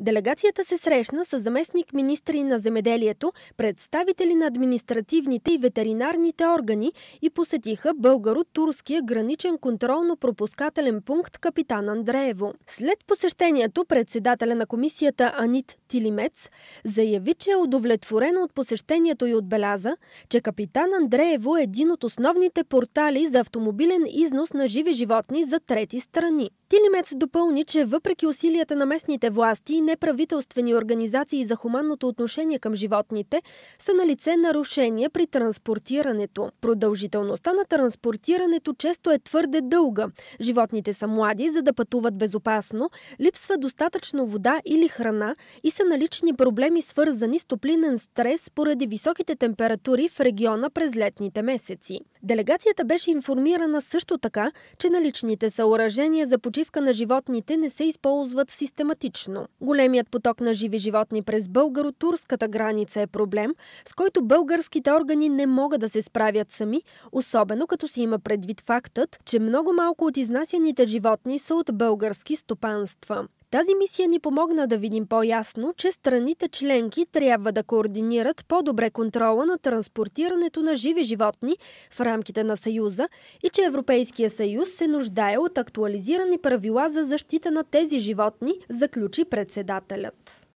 Делегацията се срещна с заместник министри на земеделието, представители на административните и ветеринарните органи и посетиха българо-турския граничен контролно-пропускателен пункт Капитан Андреево. След посещението председателя на комисията Анит Тилимец заяви, че е удовлетворена от посещението и отбеляза, че Капитан Андреево е един от основните портали за автомобилен износ на живи животни за трети страни. Тилимец допълни, че въпреки усилията на местните власти и неправителствени организации за хуманното отношение към животните са на лице нарушения при транспортирането. Продължителността на транспортирането често е твърде дълга. Животните са млади, за да пътуват безопасно, липсва достатъчно вода или храна и са налични проблеми свързани с топлинен стрес поради високите температури в региона през летните месеци. Делегацията беше информирана също така, че наличните съоръжения за почивка на животните не се използват систематично. Големият поток на живи животни през българо-турската граница е проблем, с който българските органи не могат да се справят сами, особено като се има предвид фактът, че много малко от изнасяните животни са от български стопанства. Тази мисия ни помогна да видим по-ясно, че страните членки трябва да координират по-добре контрола на транспортирането на живи животни в рамките на Съюза и че Европейския съюз се нуждае от актуализирани правила за защита на тези животни, заключи председателят.